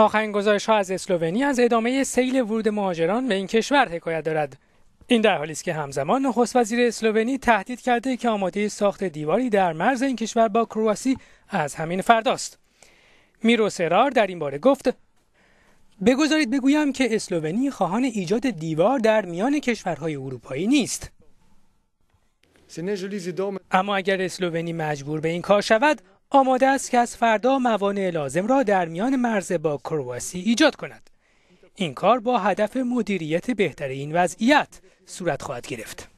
آخرین گزارش ها از اسلوونی از ادامه سیل ورود مهاجران به این کشور حکایت دارد. این در حالی است که همزمان نخست وزیر اسلوونی تهدید کرده که آماده ساخت دیواری در مرز این کشور با کرواسی از همین فرداست. میرو سرار در این باره گفت بگذارید بگویم که اسلوونی خواهان ایجاد دیوار در میان کشورهای اروپایی نیست. اما اگر اسلوونی مجبور به این کار شود آماده است که از فردا موانع لازم را در میان مرز با کرواسی ایجاد کند. این کار با هدف مدیریت بهتر این وضعیت صورت خواهد گرفت.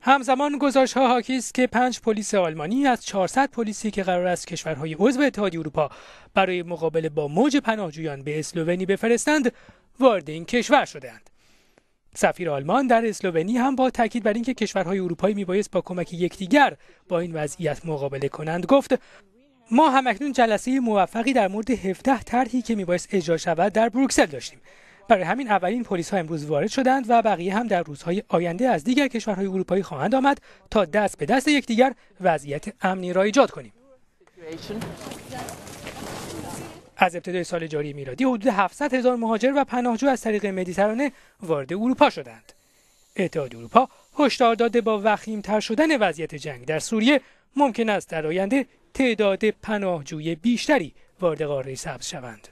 همزمان گزارش ها حاکی است که پنج پلیس آلمانی از 400 پلیسی که قرار است کشورهای عضو اتحادیه اروپا برای مقابله با موج پناهجویان به اسلوونی بفرستند وارد این کشور شدهاند. سفیر آلمان در اسلوونی هم با تاکید بر اینکه کشورهای اروپایی میبایست با کمک یکدیگر با این وضعیت مقابله کنند گفت ما همکنون جلسه موفقی در مورد 17 طرحی که میبایست اجرا شود در بروکسل داشتیم برای همین اولین پلیس ها امروز وارد شدند و بقیه هم در روزهای آینده از دیگر کشورهای اروپایی خواهند آمد تا دست به دست یکدیگر وضعیت امنی را ایجاد کنیم از ابتدای سال جاری میلادی حدود 700 هزار مهاجر و پناهجو از طریق مدیترانه وارد اروپا شدند. اتحاد اروپا هشدار داده با وخیمتر شدن وضعیت جنگ در سوریه ممکن است در آینده تعداد پناهجوی بیشتری وارد قاره سبز شوند.